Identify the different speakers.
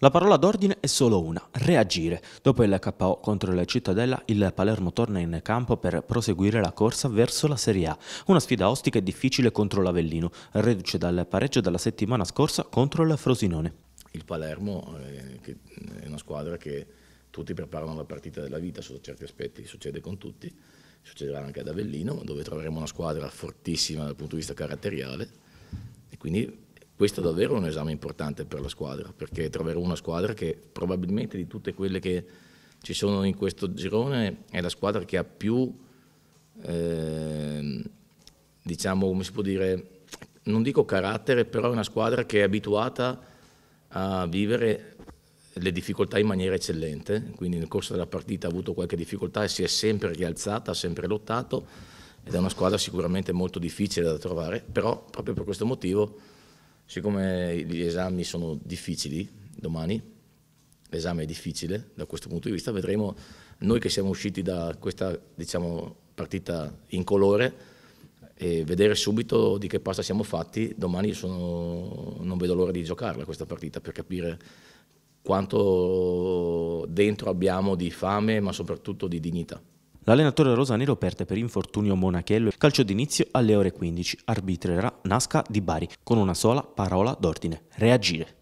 Speaker 1: La parola d'ordine è solo una, reagire. Dopo il KO contro la Cittadella, il Palermo torna in campo per proseguire la corsa verso la Serie A. Una sfida ostica e difficile contro l'Avellino, reduce dal pareggio della settimana scorsa contro il Frosinone.
Speaker 2: Il Palermo eh, è una squadra che tutti preparano la partita della vita sotto certi aspetti, succede con tutti, succederà anche ad Avellino, dove troveremo una squadra fortissima dal punto di vista caratteriale e quindi questo è davvero un esame importante per la squadra, perché troverò una squadra che probabilmente di tutte quelle che ci sono in questo girone è la squadra che ha più, eh, diciamo, come si può dire, non dico carattere, però è una squadra che è abituata a vivere le difficoltà in maniera eccellente, quindi nel corso della partita ha avuto qualche difficoltà e si è sempre rialzata, ha sempre lottato ed è una squadra sicuramente molto difficile da trovare, però proprio per questo motivo siccome gli esami sono difficili domani, l'esame è difficile da questo punto di vista, vedremo noi che siamo usciti da questa diciamo, partita in colore e vedere subito di che pasta siamo fatti, domani sono, non vedo l'ora di giocarla questa partita per capire quanto dentro abbiamo di fame ma soprattutto di dignità.
Speaker 1: L'allenatore rosanero perde per infortunio Monachello. Calcio d'inizio alle ore 15. Arbitrerà Nasca di Bari con una sola parola d'ordine. Reagire.